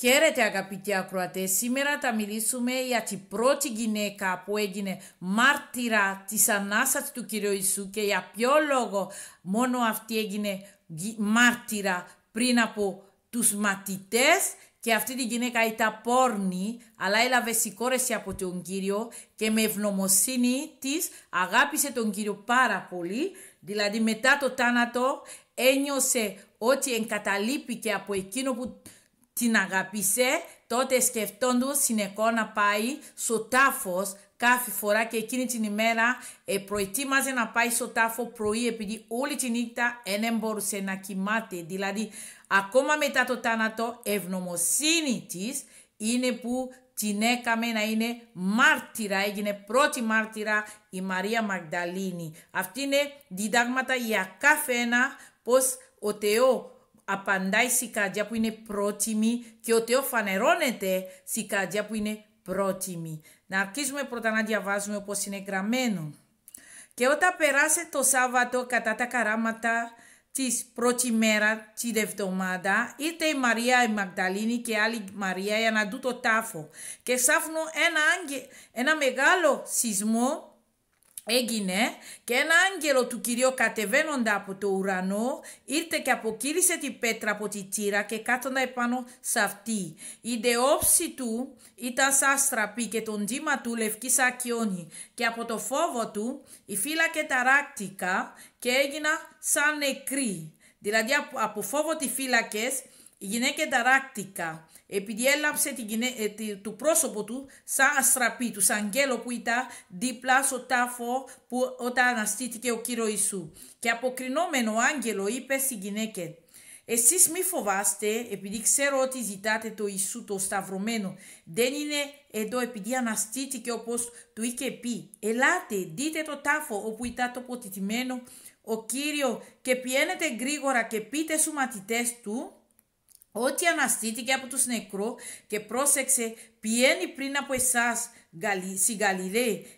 Καίρετε αγαπητοί ακροατές, σήμερα θα μιλήσουμε για την πρώτη γυναίκα που έγινε μάρτυρα της ανάσα του Κυρίου Ιησού και για ποιο λόγο μόνο αυτή έγινε μάρτυρα πριν από τους μαθητές και αυτή τη γυναίκα ήταν πόρνη, αλλά έλαβε συγκόρεση από τον Κύριο και με ευγνωμοσύνη της αγάπησε τον Κύριο πάρα πολύ, δηλαδή μετά το τάνατο ένιωσε ότι εγκαταλείπηκε από εκείνο που την αγαπήσε, τότε σκεφτόντου συνεχώς να πάει στο τάφος κάθε φορά και εκείνη την ημέρα ε, προετοίμαζε να πάει στο τάφος πρωί επειδή όλη τη νύχτα δεν μπορούσε να κοιμάται. Δηλαδή, ακόμα μετά το θάνατο, ευνομοσύνη της είναι που την έκαμε να είναι μάρτυρα, έγινε πρώτη μάρτυρα η Μαρία Μαγδαλίνη. Αυτή είναι διδάγματα για κάθε ένα πως ο Θεός απαντάει σε καρδιά που είναι πρότιμη και ο Θεός φανερώνεται στη καρδιά που είναι πρότιμη. Να αρχίσουμε πρώτα να διαβάζουμε όπως είναι γραμμένο. Και όταν περάσε το Σάββατο κατά τα καράματα της πρώτη μέρα τη εβδομάδα ήρθε η Μαρία η Μαγδαλίνη και άλλη Μαρία για να δουν το τάφο και σάφνω ένα, ένα μεγάλο σεισμό Έγινε και ένα άγγελο του Κυρίου κατεβαίνοντα από το ουρανό ήρθε και αποκύρισε την πέτρα από τη τύρα και κάθοντα επάνω σε αυτή. Η δεόψη του ήταν σαν στραπή και τον τζίμα του λευκή σακιόνι και από το φόβο του η φύλακε και ράκτικα και έγινα σαν νεκρή. Δηλαδή από φόβο τη φύλακες οι τα ράκτικα επειδή έλαψε ε, του πρόσωπο του σαν αστραπή, του σαν γέλο που ήταν δίπλα στο τάφο που όταν αναστήθηκε ο Κύριο Ιησού. Και αποκρινόμενο ο άγγελο είπε στην γυναίκα, εσείς μη φοβάστε, επειδή ξέρω ότι ζητάτε το Ιησού το σταυρωμένο. Δεν είναι εδώ επειδή αναστήθηκε όπως του είχε πει. Ελάτε, δείτε το τάφο όπου ήταν τοποθετημένο ο Κύριο και πιένετε γρήγορα και πείτε στους μαθητές του Ό,τι αναστήθηκε από τους νεκρού και πρόσεξε πιένει πριν από εσάς στην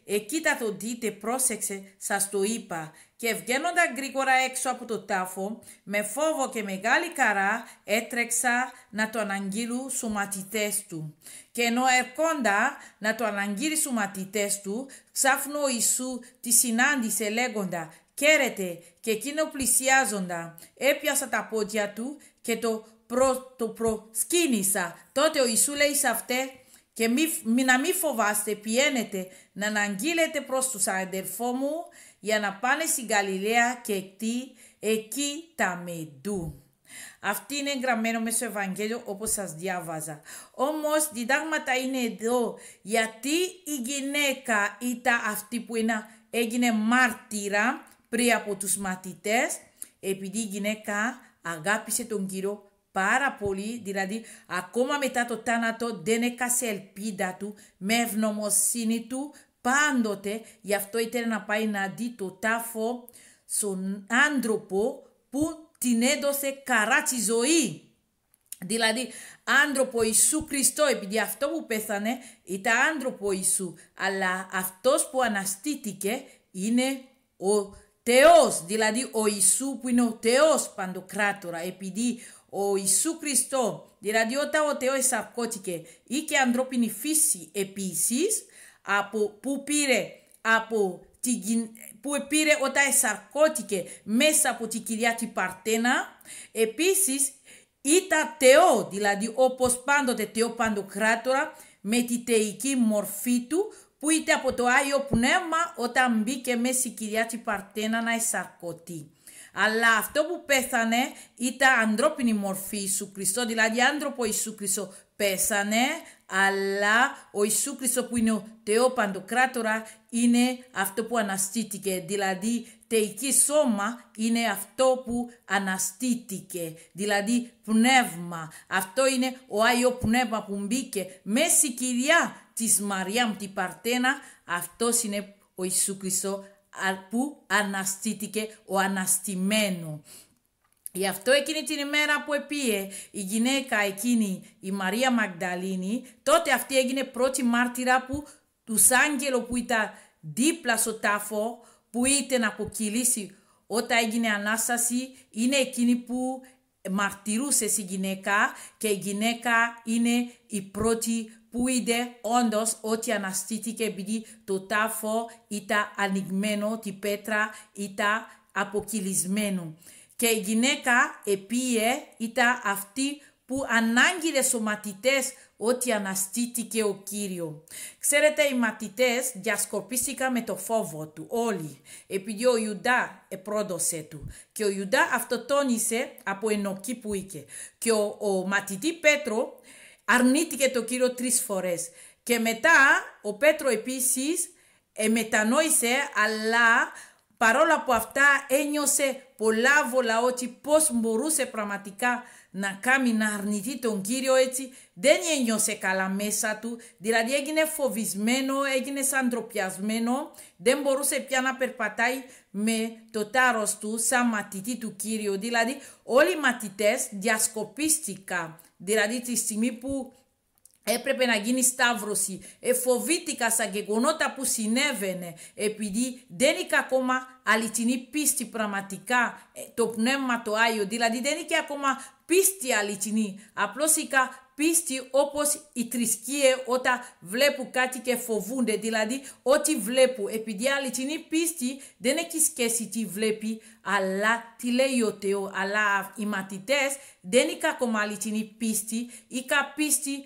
εκεί θα το δείτε, πρόσεξε, σας το είπα. Και βγαίνοντα γρήγορα έξω από το τάφο, με φόβο και μεγάλη καρά έτρεξα να το αναγγείλουν μαθητές του. Και ενώ ερχόντα να το αναγγείλει μαθητές του, ξάφνω ο Ιησού τη συνάντησε λέγοντα «Κέρετε» και εκείνο πλησιάζοντα, έπιασα τα πόδια του και το προ, το προσκύνησα. Τότε ο Ιησού λέει σε αυτέ και μη, να μη φοβάστε, πιένετε να αναγγείλετε προς τους αδερφό μου για να πάνε στην Γαλιλαία και εκεί, εκεί τα μεντού. Αυτή είναι γραμμένο μέσα στο Ευαγγέλιο όπως σας διάβαζα. Όμως διδάγματα είναι εδώ γιατί η γυναίκα ήταν αυτή που έγινε μάρτυρα πριν από τους μαθητές επειδή η γυναίκα αγάπησε τον Κύριο πάρα πολύ, δηλαδή ακόμα μετά το τάνατο δεν έκασε ελπίδα του με ευνομοσύνη του πάντοτε, γι' αυτό ήθελε να πάει να δει το τάφο στον άνθρωπο που την έδωσε καρά τη ζωή. Δηλαδή, άνθρωπο Ιησού Χριστό, επειδή αυτό που πέθανε ήταν άνθρωπο Ιησού, αλλά αυτός που αναστήθηκε είναι ο Θεός, δηλαδή ο Ιησού που είναι ο Θεός παντοκράτορα, επειδή ο Ιησού Χριστό, δηλαδή όταν ο Θεός σαρκώθηκε, είχε ανθρώπινη φύση επίσης, από, που πήρε από την, που όταν εσαρκώθηκε μέσα από την Κυρία τη Παρτένα. Επίσης ήταν Θεό, δηλαδή όπως πάντοτε Θεό Παντοκράτορα με τη θεϊκή μορφή του που είτε από το Άγιο Πνεύμα όταν μπήκε μέσα η Κυρία τη Παρτένα να εισαρκωθεί. Αλλά αυτό που πέθανε ήταν ανθρώπινη μορφή Ιησού Χριστό, δηλαδή άνθρωπο Ιησού Χριστό πέθανε, αλλά ο Ιησού Χριστό που είναι ο Θεό Παντοκράτορα είναι αυτό που αναστήθηκε, δηλαδή θεϊκή σώμα είναι αυτό που αναστήτηκε, δηλαδή πνεύμα. Αυτό είναι ο Άγιο Πνεύμα που μπήκε μέσα η Κυρία της Μαριάμ την Παρτένα, αυτός είναι ο Ιησού Χριστό που αναστήθηκε ο αναστημένο. Γι' αυτό εκείνη την ημέρα που επίε η γυναίκα εκείνη, η Μαρία Μαγδαλίνη, τότε αυτή έγινε πρώτη μάρτυρα που τους άγγελο που ήταν δίπλα στο τάφο, που ήταν αποκυλήσει. όταν έγινε Ανάσταση, είναι εκείνη που μαρτυρούσε στη γυναίκα και η γυναίκα είναι η πρώτη που είδε όντως ότι αναστήθηκε επειδή το τάφο ήταν ανοιγμένο, την πέτρα ήταν αποκυλισμένο. Και η γυναίκα επίε ήταν αυτή που ανάγκηλε στους μαθητές ότι αναστήθηκε ο Κύριος. Ξέρετε, οι μαθητές διασκοπίστηκαν με το φόβο του όλοι, επειδή ο Ιουδά επρόδωσε του. Και ο Ιουδά αυτοτόνησε από ενοκή που είχε. Και ο, ο μαθητή Πέτρο αρνήθηκε το Κύριο τρεις φορές. Και μετά ο Πέτρο επίσης ε, μετανόησε, αλλά παρόλα που αυτά ένιωσε πολλά ότι πώς μπορούσε πραγματικά να κάνει να αρνηθεί τον Κύριο έτσι, δεν ένιωσε καλά μέσα του, δηλαδή έγινε φοβισμένο, έγινε σαν δεν μπορούσε πια να περπατάει με το τάρος του σαν μαθητή του Κύριου, δηλαδή όλοι οι μαθητές διασκοπίστηκαν δηλαδή τη στιγμή που έπρεπε να γίνει σταύρωση. Εφοβήθηκα στα γεγονότα που συνέβαινε, επειδή δεν είχα ακόμα αληθινή πίστη πραγματικά ε, το πνεύμα το Άγιο, δηλαδή δεν είχε ακόμα πίστη αληθινή, απλώς είχα πίστη όπως η θρησκεία όταν βλέπουν κάτι και φοβούνται. Δηλαδή ό,τι βλέπουν. Επειδή αληθινή πίστη δεν έχει σχέση τι βλέπει αλλά τι λέει ο Θεός. Αλλά οι μαθητές δεν είχαν ακόμα αληθινή πίστη. Είχαν πίστη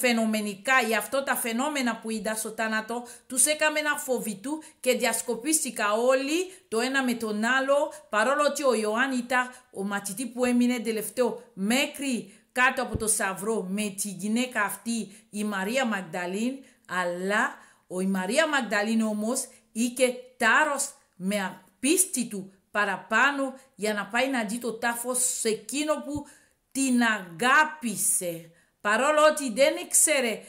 φαινομενικά για αυτό τα φαινόμενα που είδα στο θάνατο, τους έκαμε να φοβητού και διασκοπίστηκα όλοι το ένα με τον άλλο, παρόλο ότι ο Ιωάννη ήταν ο μαθητής που έμεινε τελευταίο μέχρι κάτω από το Σαυρό με τη γυναίκα αυτή η Μαρία Μαγδαλίν... αλλά ο, η Μαρία Μαγδαλίν όμως είχε τάρος με πίστη του παραπάνω για να πάει να δει το τάφος σε εκείνο που την αγάπησε. Παρόλο ότι δεν ήξερε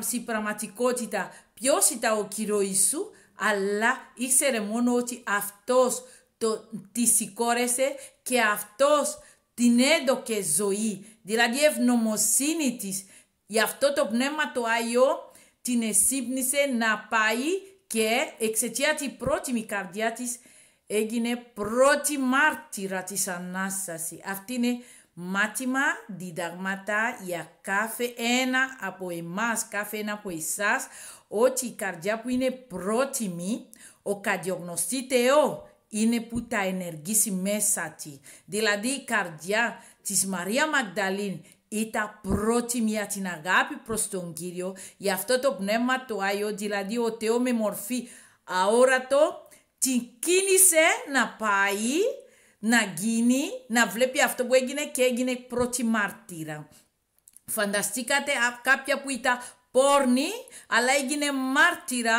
στην πραγματικότητα ποιος ήταν ο κύριος Ιησού, αλλά ήξερε μόνο ότι αυτός το, της σηκώρεσε και αυτός την έδωκε ζωή δηλαδή ευνομοσύνη της. για αυτό το Πνεύμα το Άγιο την εσύπνησε να πάει και εξαιτία την πρότιμη καρδιά της έγινε πρώτη μάρτυρα της Ανάστασης. Αυτή είναι μάθημα, διδαγματά για κάθε ένα από εμάς, κάθε ένα από εσάς, ότι η καρδιά που είναι πρότιμη, ο καρδιογνωστή Θεό είναι που τα ενεργήσει μέσα της. Δηλαδή η καρδιά της Μαρία Μαγδαλίν ήταν πρώτη μια την αγάπη προς τον Κύριο, για αυτό το πνεύμα το Άγιο, δηλαδή ο Θεό με μορφή αόρατο, την κίνησε να πάει, να γίνει, να βλέπει αυτό που έγινε και έγινε πρώτη μάρτυρα. Φανταστήκατε κάποια που ήταν πόρνη, αλλά έγινε μάρτυρα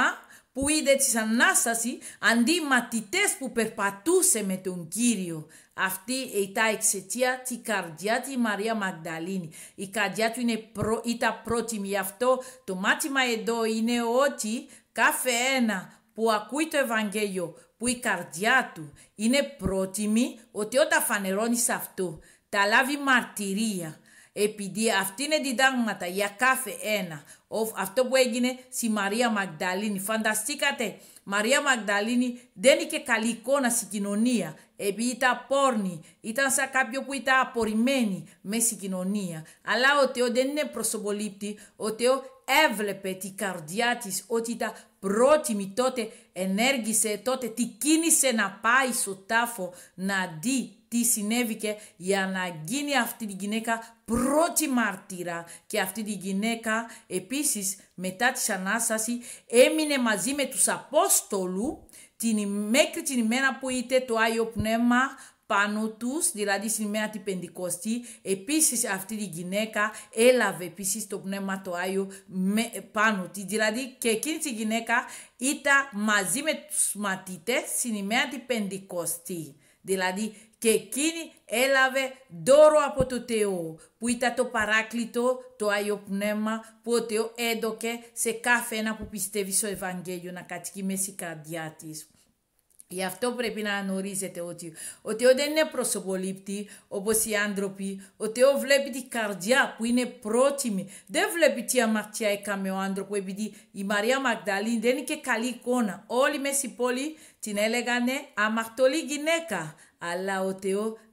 που είδε της Ανάστασης, αντί μαθητές που περπατούσε με τον Κύριο. Αυτή ήταν εξαιτία τη καρδιά τη Μαρία Μαγδαλίνη. Η καρδιά του είναι προ, ήταν πρότιμη. Γι' αυτό το μάθημα εδώ είναι ότι κάθε ένα που ακούει το Ευαγγέλιο, που η καρδιά του είναι πρότιμη, ότι όταν φανερώνεις αυτό, τα λάβει μαρτυρία επειδή αυτή είναι διδάγματα για κάθε ένα. Αυτό που έγινε στη Μαρία Μαγδαλίνη. Φανταστήκατε, Μαρία Μαγδαλίνη δεν είχε καλή εικόνα στην κοινωνία. Επειδή ήταν πόρνη, ήταν σαν κάποιο που ήταν απορριμμένη μέσα στην κοινωνία. Αλλά ο Θεό δεν είναι προσωπολήπτη. Ο Θεό έβλεπε την καρδιά της ότι ήταν πρότιμη τότε ενέργησε τότε τη κίνησε να πάει στο τάφο να δει τι συνέβηκε για να γίνει αυτή τη γυναίκα πρώτη μάρτυρα και αυτή τη γυναίκα επίσης μετά τη Ανάσταση έμεινε μαζί με τους Απόστολου την, μέχρι την ημέρα που είτε το Άγιο Πνεύμα πάνω τους, δηλαδή ημέρα την Πεντηκοστή. Επίσης αυτή η γυναίκα έλαβε επίσης το Πνεύμα το Άγιο με, πάνω της, δηλαδή και εκείνη τη γυναίκα ήταν μαζί με τους μαθητές στην ημέρα την Πεντηκοστή. Δηλαδή και εκείνη έλαβε δώρο από το Θεό που ήταν το παράκλητο, το Άγιο Πνεύμα που ο Θεός έδωκε σε κάθε ένα που πιστεύει στο Ευαγγέλιο να κατοικεί μέσα στην καρδιά της. Γι' αυτό πρέπει να γνωρίζετε ότι, ότι δεν είναι προσωπολήπτη όπως οι άνθρωποι, ο Θεός βλέπει την καρδιά που είναι πρότιμη. Δεν βλέπει τι αμαρτία έκαμε ο άνθρωπο επειδή η Μαρία Μαγδαλίν δεν είναι και καλή εικόνα. Όλοι μέσα στην πόλη την έλεγανε αμαρτωλή γυναίκα, αλλά ο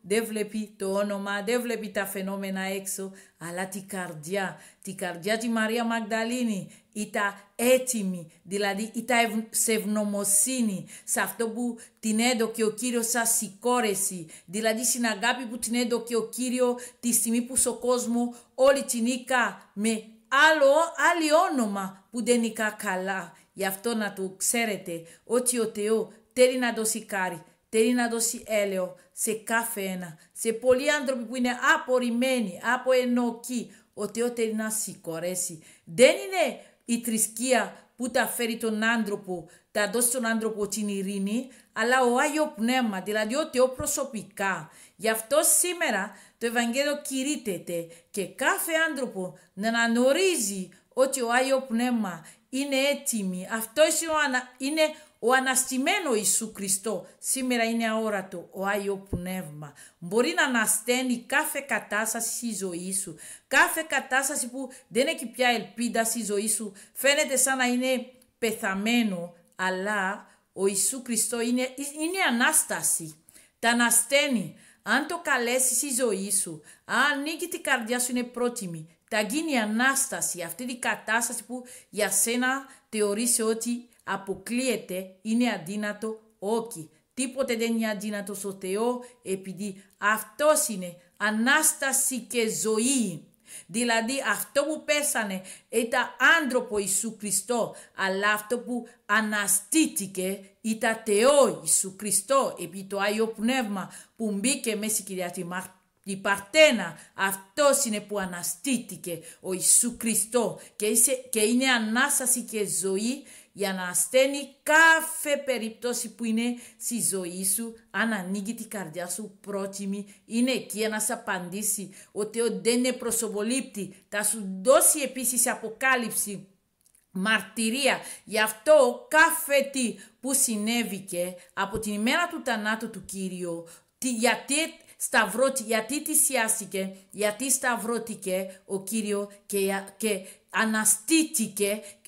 δεν βλέπει το όνομα, δεν βλέπει τα φαινόμενα έξω. Αλλά τη καρδιά, τη καρδιά τη Μαρία Μαγδαλίνη ήταν έτοιμη, δηλαδή ήταν σε ευνομοσύνη σε αυτό που την έδωκε ο Κύριος σαν συγκόρεση. δηλαδή στην αγάπη που την έδωκε ο Κύριος τη στιγμή που στο κόσμος όλη την νίκα με άλλο, άλλο όνομα που δεν νικά καλά. Γι' αυτό να το ξέρετε ότι ο Θεό θέλει να το σηκάρει θέλει να δώσει έλεο σε κάθε ένα. Σε πολλοί άνθρωποι που είναι απορριμμένοι, αποενοκοί, ο Θεός θέλει να συγχωρέσει. Δεν είναι η θρησκεία που τα φέρει τον άνθρωπο, τα δώσει τον άνθρωπο την ειρήνη, αλλά ο Άγιο Πνεύμα, δηλαδή ο Θεός προσωπικά. Γι' αυτό σήμερα το Ευαγγέλιο κηρύτεται και κάθε άνθρωπο να αναγνωρίζει ότι ο Άγιο Πνεύμα είναι έτοιμη. Αυτό είναι ο αναστημένο Ιησού Χριστό σήμερα είναι αόρατο, ο Άγιο Πνεύμα. Μπορεί να ανασταίνει κάθε κατάσταση στη ζωή σου. Κάθε κατάσταση που δεν έχει πια ελπίδα στη ζωή σου. Φαίνεται σαν να είναι πεθαμένο, αλλά ο Ιησού Χριστό είναι, είναι Ανάσταση. Τα ανασταίνει. Αν το καλέσεις στη ζωή σου, αν ανοίγει την καρδιά σου είναι πρότιμη. Θα γίνει η Ανάσταση, αυτή η κατάσταση που για σένα θεωρείς ότι αποκλείεται, είναι αδύνατο, όχι. Τίποτε δεν είναι αδύνατο στο Θεό, επειδή αυτός είναι ανάσταση και ζωή. Δηλαδή αυτό που πέσανε ήταν άνθρωπο Ιησού Χριστό, αλλά αυτό που αναστήθηκε ήταν Θεό Ιησού Χριστό, επί το Άγιο Πνεύμα που μπήκε μέσα στην Κυρία τη η Παρτένα, αυτός είναι που αναστήθηκε ο Ιησού Χριστό και, και είναι ανάσταση και ζωή για να ασθένει κάθε περίπτωση που είναι στη ζωή σου, αν ανοίγει την καρδιά σου πρότιμη, είναι εκεί να σε απαντήσει ότι δεν είναι προσωπολήπτη, θα σου δώσει επίσης αποκάλυψη μαρτυρία. Γι' αυτό κάθε τι που συνέβηκε από την ημέρα του τανάτου του Κύριου, γιατί σταυρώτη, γιατί θυσιάστηκε, γιατί σταυρώθηκε ο Κύριος και, και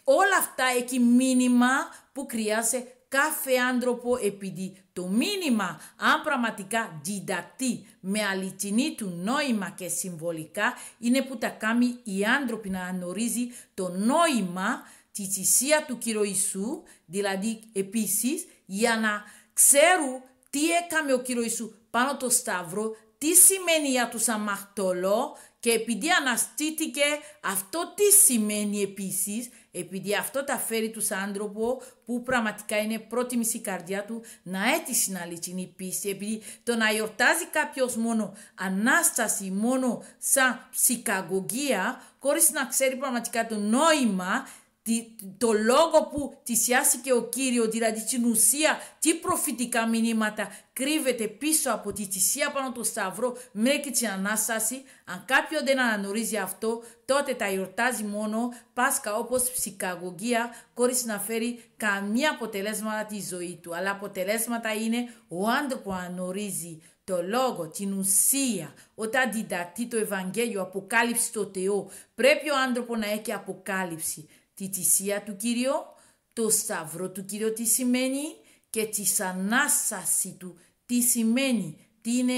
Όλα αυτά έχει μήνυμα που χρειάζεται κάθε άνθρωπο επειδή το μήνυμα αν πραγματικά διδατεί με αληθινή του νόημα και συμβολικά είναι που τα κάνει οι άνθρωποι να ανορίζει το νόημα τη θυσία του Κύριου Ιησού, δηλαδή επίσης για να ξέρουν τι έκανε ο Κύριος Ιησού πάνω το Σταύρο, τι σημαίνει για τους αμαρτωλό και επειδή αναστήθηκε, αυτό τι σημαίνει επίσης, επειδή αυτό τα φέρει τους άνθρωπο που πραγματικά είναι πρώτη η καρδιά του να έτσι στην αληθινή πίστη. Επειδή το να γιορτάζει κάποιος μόνο ανάσταση, μόνο σαν ψυχαγωγία, χωρίς να ξέρει πραγματικά το νόημα το λόγο που θυσιάστηκε ο Κύριος δηλαδή, δηλαδή την ουσία τι προφητικά μηνύματα κρύβεται πίσω από τη θυσία πάνω του Σταυρό μέχρι την Ανάσταση, αν κάποιος δεν αναγνωρίζει αυτό, τότε τα γιορτάζει μόνο Πάσχα όπως ψυχαγωγία, χωρίς να φέρει καμία αποτελέσματα τη ζωή του. Αλλά αποτελέσματα είναι ο άνθρωπος που αναγνωρίζει το λόγο, την ουσία, όταν διδακτεί το Ευαγγέλιο, αποκάλυψη το Θεό, πρέπει ο άνθρωπος να έχει αποκάλυψη τη θυσία του Κυρίου, το σταυρό του Κυρίου τι σημαίνει και τη ανάσταση του τι σημαίνει, τι είναι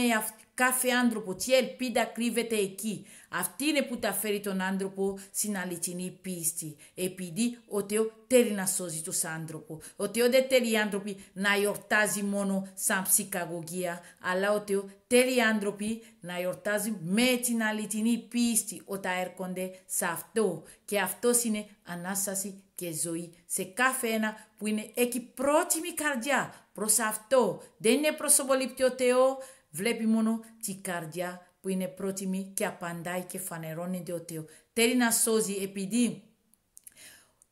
κάθε άνθρωπο, τι ελπίδα κρύβεται εκεί. Αυτή είναι που τα φέρει τον άνθρωπο στην αληθινή πίστη. Επειδή ο Θεός θέλει να σώζει τους άνθρωπος. Ο Θεός δεν θέλει οι άνθρωποι να γιορτάζει μόνο σαν ψυχαγωγία, αλλά ο Θεός θέλει οι άνθρωποι να γιορτάζουν με την αληθινή πίστη όταν έρχονται σε αυτό. Και αυτός είναι ανάσταση και ζωή σε κάθε ένα που είναι εκεί πρότιμη καρδιά προς αυτό. Δεν είναι προσωπολήπτη ο βλέπει μόνο την καρδιά που είναι πρότιμη και απαντάει και φανερώνεται ο Θεός. Θέλει να σώζει επειδή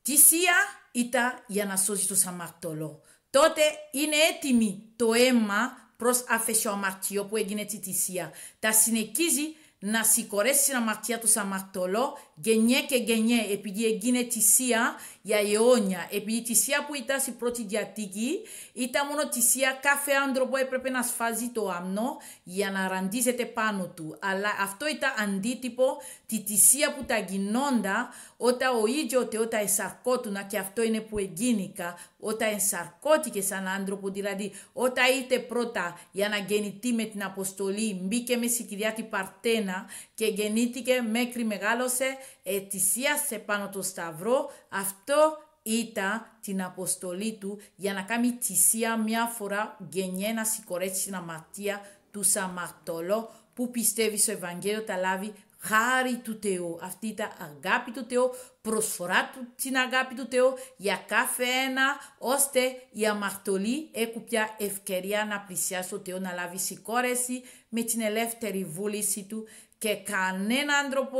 θυσία ήταν για να σώζει το σαμαρτολο. Τότε είναι έτοιμη το αίμα προς αφεσιο αμαρτιό που έγινε τη θυσία. Τα συνεχίζει να συγχωρέσει την αμαρτία του σαμαρτολο γενιέ και γενιέ, επειδή έγινε θυσία για αιώνια. Επειδή η θυσία που ήταν στην πρώτη διατήκη ήταν μόνο θυσία κάθε άνθρωπο έπρεπε να σφάζει το αμνό για να ραντίζεται πάνω του. Αλλά αυτό ήταν αντίτυπο τη θυσία που τα γινόντα όταν ο ίδιο όταν εσαρκότουνα και αυτό είναι που εγίνηκα, όταν ενσαρκώθηκε σαν άνθρωπο, δηλαδή όταν είτε πρώτα για να γεννηθεί με την αποστολή, μπήκε με στην την Παρτένα και γεννήθηκε μέχρι μεγάλωσε ετησίασε πάνω το σταυρό. Αυτό ήταν την αποστολή του για να κάνει τησία μια φορά γενιέ να συγχωρέσει την αμαρτία του Σαμαρτωλό που πιστεύει στο Ευαγγέλιο τα λάβει χάρη του Θεού. Αυτή ήταν αγάπη του Θεού, προσφορά του, την αγάπη του Θεού για κάθε ένα, ώστε η αμαρτωλή έχουν πια ευκαιρία να πλησιάσει το Θεό, να λάβει συγκόρεση με την ελεύθερη βούληση του και κανένα άνθρωπο,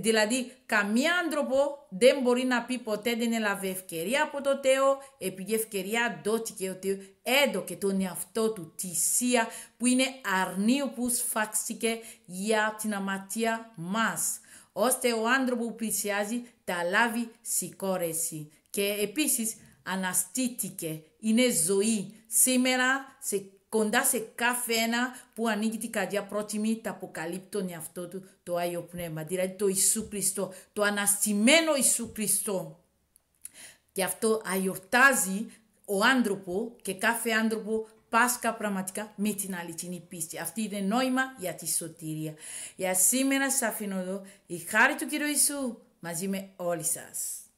δηλαδή καμία άνθρωπο δεν μπορεί να πει ποτέ δεν έλαβε ευκαιρία από το Θεό, επειδή ευκαιρία δόθηκε ότι έδωκε τον εαυτό του τη Σία που είναι αρνίου που σφάξηκε για την αματία μας, ώστε ο άνθρωπο που πλησιάζει τα λάβει συγχώρεση. Και επίσης αναστήθηκε, είναι ζωή. Σήμερα σε κοντά σε κάθε ένα που ανοίγει την καρδιά πρότιμη τα τον εαυτό του το Άγιο Πνεύμα, δηλαδή το Ιησού Χριστό, το αναστημένο Ιησού Χριστό. και αυτό αγιορτάζει ο άνθρωπο και κάθε άνθρωπο πάσκα πραγματικά με την αληθινή πίστη. Αυτή είναι νόημα για τη σωτηρία. Για σήμερα σας αφήνω εδώ η χάρη του Κύριου Ιησού μαζί με όλοι σας.